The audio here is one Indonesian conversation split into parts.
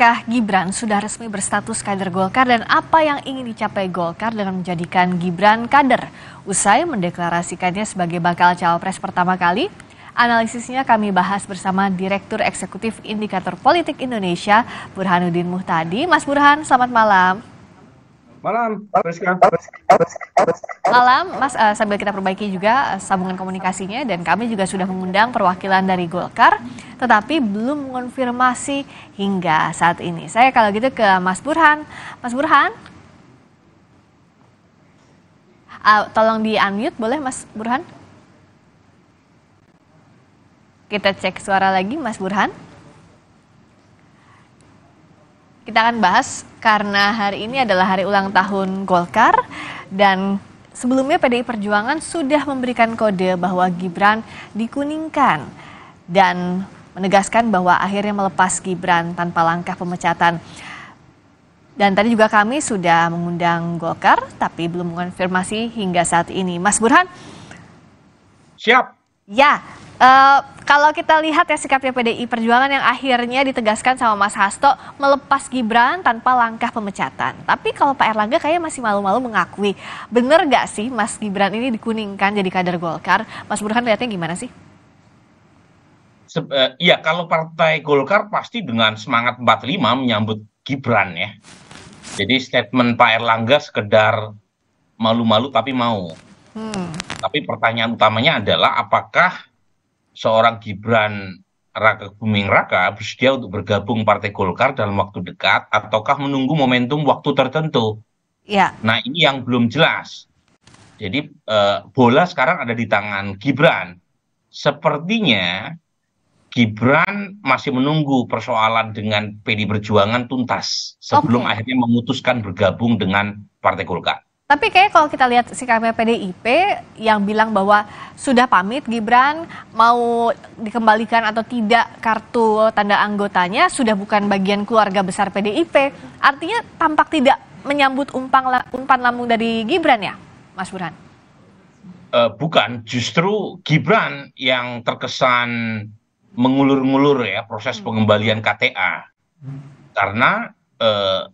Apakah Gibran sudah resmi berstatus kader Golkar dan apa yang ingin dicapai Golkar dengan menjadikan Gibran kader? Usai mendeklarasikannya sebagai bakal cawapres pertama kali, analisisnya kami bahas bersama Direktur Eksekutif Indikator Politik Indonesia, Burhanuddin Muhtadi. Mas Burhan, selamat malam. Malam, Malam, Mas. Uh, sambil kita perbaiki juga eh, sambungan komunikasinya dan kami juga sudah mengundang perwakilan dari Golkar, tetapi belum mengonfirmasi hingga saat ini. Saya kalau gitu ke Mas Burhan. Mas Burhan, uh, tolong di unmute boleh Mas Burhan? Kita cek suara lagi, Mas Burhan. Kita akan bahas karena hari ini adalah hari ulang tahun Golkar dan sebelumnya PDI Perjuangan sudah memberikan kode bahwa Gibran dikuningkan dan menegaskan bahwa akhirnya melepas Gibran tanpa langkah pemecatan. Dan tadi juga kami sudah mengundang Golkar, tapi belum mengonfirmasi hingga saat ini. Mas Burhan. Siap. Ya, uh, kalau kita lihat ya sikapnya PDI Perjuangan yang akhirnya ditegaskan sama Mas Hasto melepas Gibran tanpa langkah pemecatan. Tapi kalau Pak Erlangga kayaknya masih malu-malu mengakui. Bener gak sih Mas Gibran ini dikuningkan jadi kader Golkar? Mas Burhan lihatnya gimana sih? Se uh, ya kalau Partai Golkar pasti dengan semangat 45 menyambut Gibran ya. Jadi statement Pak Erlangga sekedar malu-malu tapi mau. Tapi pertanyaan utamanya adalah apakah seorang Gibran Raka Buming Raka bersedia untuk bergabung Partai Golkar dalam waktu dekat ataukah menunggu momentum waktu tertentu? Ya. Nah ini yang belum jelas. Jadi eh, bola sekarang ada di tangan Gibran. Sepertinya Gibran masih menunggu persoalan dengan PD Perjuangan tuntas sebelum okay. akhirnya memutuskan bergabung dengan Partai Golkar. Tapi kayak kalau kita lihat si sikapnya PDIP yang bilang bahwa sudah pamit Gibran mau dikembalikan atau tidak kartu tanda anggotanya sudah bukan bagian keluarga besar PDIP. Artinya tampak tidak menyambut umpang umpan lambung dari Gibran ya, Mas Burhan? Uh, bukan, justru Gibran yang terkesan mengulur-ngulur ya proses hmm. pengembalian KTA. Karena uh,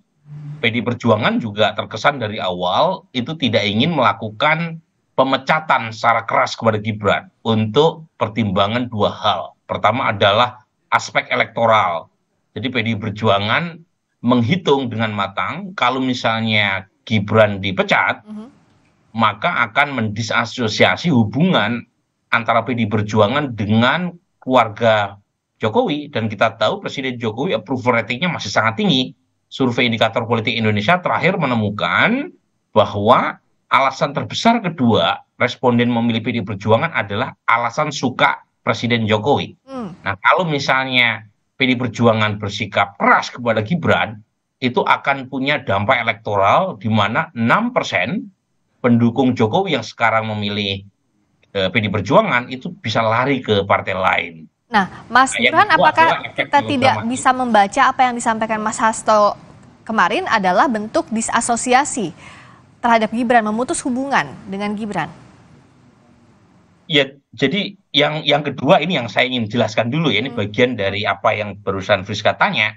pdi perjuangan juga terkesan dari awal itu tidak ingin melakukan pemecatan secara keras kepada gibran untuk pertimbangan dua hal pertama adalah aspek elektoral jadi pdi perjuangan menghitung dengan matang kalau misalnya gibran dipecat mm -hmm. maka akan mendisasosiasi hubungan antara pdi perjuangan dengan keluarga Jokowi dan kita tahu Presiden Jokowi approval ratingnya masih sangat tinggi survei indikator politik Indonesia terakhir menemukan bahwa alasan terbesar kedua responden memilih PD Perjuangan adalah alasan suka Presiden Jokowi. Hmm. Nah, kalau misalnya PD Perjuangan bersikap keras kepada Gibran, itu akan punya dampak elektoral di mana 6% pendukung Jokowi yang sekarang memilih eh, PD Perjuangan itu bisa lari ke partai lain. Nah, Mas nah, gibran apakah kita tidak bisa membaca apa yang disampaikan Mas Hasto kemarin adalah bentuk disasosiasi terhadap Gibran, memutus hubungan dengan Gibran. Ya, jadi yang yang kedua ini yang saya ingin jelaskan dulu ya, ini hmm. bagian dari apa yang barusan Friska tanya.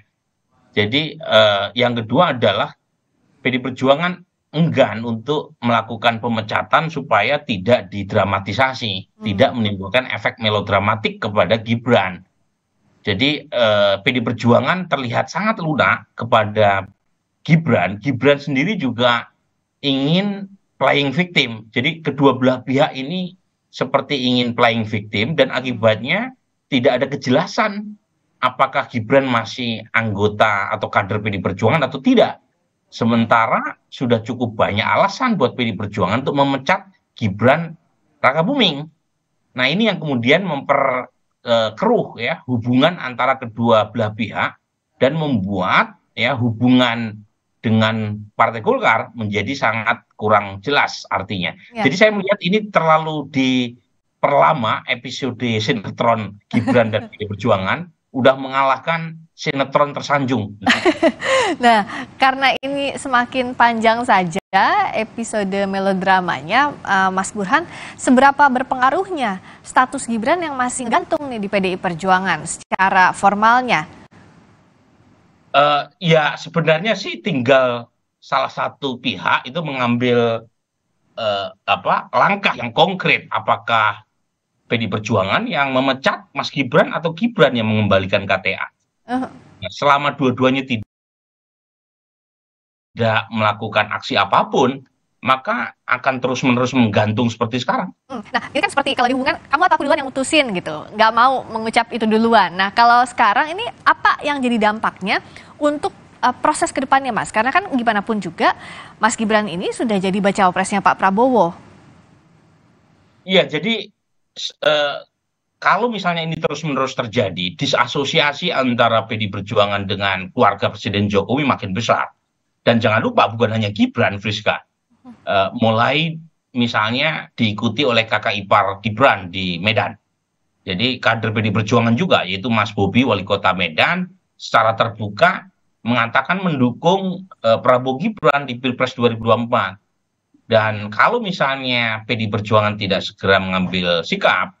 Jadi eh, yang kedua adalah PD Perjuangan enggan untuk melakukan pemecatan supaya tidak didramatisasi, hmm. tidak menimbulkan efek melodramatik kepada Gibran. Jadi eh, PD Perjuangan terlihat sangat lunak kepada Gibran, Gibran sendiri juga ingin playing victim. Jadi kedua belah pihak ini seperti ingin playing victim dan akibatnya tidak ada kejelasan apakah Gibran masih anggota atau kader PD Perjuangan atau tidak. Sementara sudah cukup banyak alasan buat PD Perjuangan untuk memecat Gibran Raka Buming. Nah ini yang kemudian memperkeruh e, ya hubungan antara kedua belah pihak dan membuat ya hubungan dengan Partai Golkar menjadi sangat kurang jelas artinya. Ya. Jadi saya melihat ini terlalu diperlama episode sinetron Gibran dan PD Perjuangan udah mengalahkan sinetron tersanjung. nah, karena ini semakin panjang saja episode melodramanya, uh, Mas Burhan, seberapa berpengaruhnya status Gibran yang masih gantung nih di PDI Perjuangan secara formalnya? Eh, ya sebenarnya sih tinggal salah satu pihak itu mengambil eh, apa langkah yang konkret apakah pdi perjuangan yang memecat mas gibran atau gibran yang mengembalikan kta uh-huh. nah, selama dua-duanya tidak melakukan aksi apapun maka akan terus-menerus menggantung seperti sekarang. Hmm. Nah, ini kan seperti kalau dihubungkan, kamu atau aku duluan yang mutusin gitu, nggak mau mengucap itu duluan. Nah, kalau sekarang ini apa yang jadi dampaknya untuk uh, proses kedepannya, Mas? Karena kan gimana pun juga, Mas Gibran ini sudah jadi baca opresnya Pak Prabowo. Iya, jadi uh, kalau misalnya ini terus-menerus terjadi, disasosiasi antara PD Perjuangan dengan keluarga Presiden Jokowi makin besar. Dan jangan lupa bukan hanya Gibran Friska, uh, mulai misalnya diikuti oleh kakak ipar Gibran di Medan. Jadi kader PD Perjuangan juga yaitu Mas Bobi wali kota Medan secara terbuka mengatakan mendukung uh, Prabowo Gibran di Pilpres 2024. Dan kalau misalnya PD Perjuangan tidak segera mengambil sikap,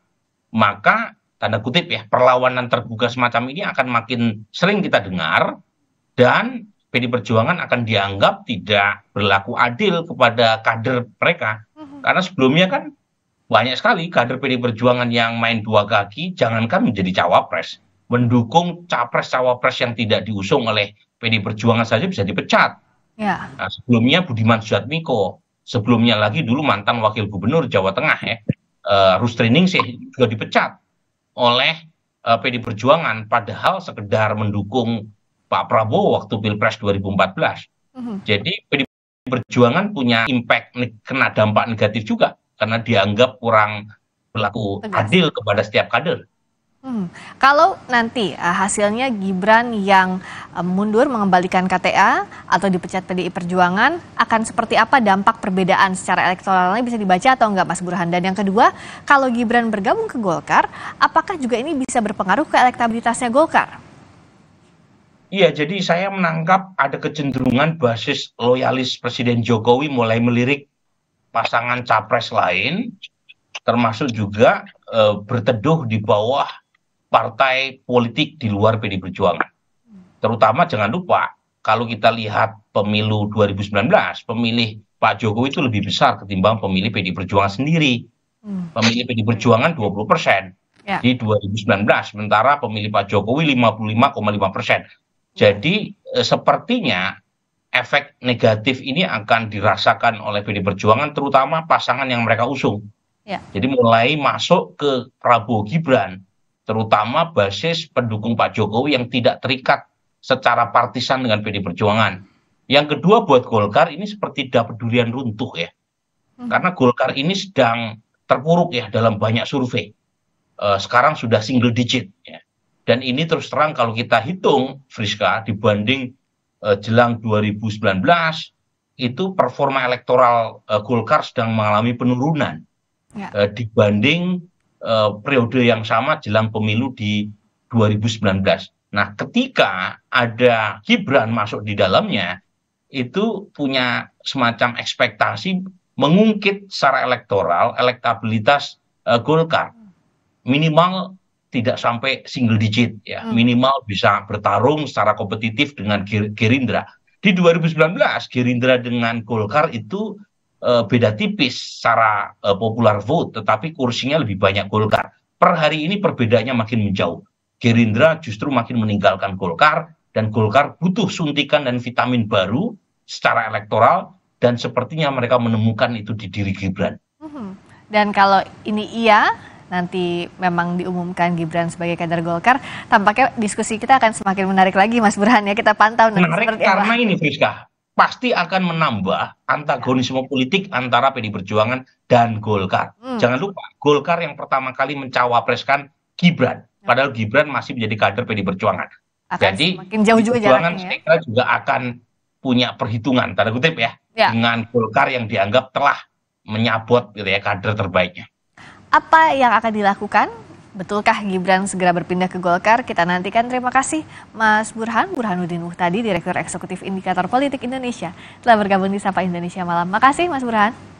maka tanda kutip ya perlawanan terbuka semacam ini akan makin sering kita dengar dan PD perjuangan akan dianggap tidak berlaku adil kepada kader mereka mhm. karena sebelumnya kan banyak sekali kader PD perjuangan yang main dua kaki jangankan menjadi cawapres mendukung capres cawapres yang tidak diusung oleh PD perjuangan saja bisa dipecat ya. nah, sebelumnya budiman sujatmiko sebelumnya lagi dulu mantan wakil gubernur jawa tengah ya uh, eh, Rustrining sih juga dipecat oleh uh, eh, PD Perjuangan padahal sekedar mendukung Pak Prabowo waktu Pilpres 2014. Mm-hmm. Jadi PD Perjuangan punya impact kena dampak negatif juga karena dianggap kurang berlaku Tegas. adil kepada setiap kader. Hmm. Kalau nanti uh, hasilnya Gibran yang uh, mundur mengembalikan KTA atau dipecat PDI Perjuangan, akan seperti apa dampak perbedaan secara elektoralnya bisa dibaca atau enggak Mas Burhan? Dan yang kedua, kalau Gibran bergabung ke Golkar, apakah juga ini bisa berpengaruh ke elektabilitasnya Golkar? Iya, jadi saya menangkap ada kecenderungan basis loyalis Presiden Jokowi mulai melirik pasangan capres lain, termasuk juga e, berteduh di bawah partai politik di luar PD Perjuangan. Terutama jangan lupa, kalau kita lihat pemilu 2019, pemilih Pak Jokowi itu lebih besar ketimbang pemilih PD Perjuangan sendiri. Hmm. Pemilih PD Perjuangan 20 persen. Ya. Di 2019, sementara pemilih Pak Jokowi 55,5 persen jadi eh, sepertinya efek negatif ini akan dirasakan oleh PD Perjuangan terutama pasangan yang mereka usung. Ya. Jadi mulai masuk ke Prabowo Gibran terutama basis pendukung Pak Jokowi yang tidak terikat secara partisan dengan PD Perjuangan. Yang kedua buat Golkar ini seperti durian runtuh ya. Hmm. Karena Golkar ini sedang terpuruk ya dalam banyak survei. Eh, sekarang sudah single digit ya. Dan ini terus terang kalau kita hitung Friska dibanding uh, jelang 2019 itu performa elektoral uh, Golkar sedang mengalami penurunan ya. uh, dibanding uh, periode yang sama jelang pemilu di 2019. Nah, ketika ada Gibran masuk di dalamnya, itu punya semacam ekspektasi mengungkit secara elektoral elektabilitas uh, Golkar minimal tidak sampai single digit ya hmm. minimal bisa bertarung secara kompetitif dengan Gerindra di 2019 Gerindra dengan Golkar itu e, beda tipis secara e, popular vote tetapi kursinya lebih banyak Golkar per hari ini perbedaannya makin menjauh Gerindra justru makin meninggalkan Golkar dan Golkar butuh suntikan dan vitamin baru secara elektoral dan sepertinya mereka menemukan itu di diri Gibran. Hmm. Dan kalau ini iya, nanti memang diumumkan Gibran sebagai kader Golkar, tampaknya diskusi kita akan semakin menarik lagi, Mas Burhan ya kita pantau. menarik nanti karena apa. ini Friska pasti akan menambah antagonisme politik antara PD Perjuangan dan Golkar. Hmm. Jangan lupa Golkar yang pertama kali mencawapreskan Gibran, ya. padahal Gibran masih menjadi kader PD Perjuangan. Akan Jadi jauh juga Perjuangan ya. saya kira juga akan punya perhitungan tanda kutip ya, ya dengan Golkar yang dianggap telah menyabot gitu ya kader terbaiknya. Apa yang akan dilakukan? Betulkah Gibran segera berpindah ke Golkar? Kita nantikan. Terima kasih Mas Burhan, Burhanuddin Muhtadi, Direktur Eksekutif Indikator Politik Indonesia, telah bergabung di Sapa Indonesia Malam. Makasih Mas Burhan.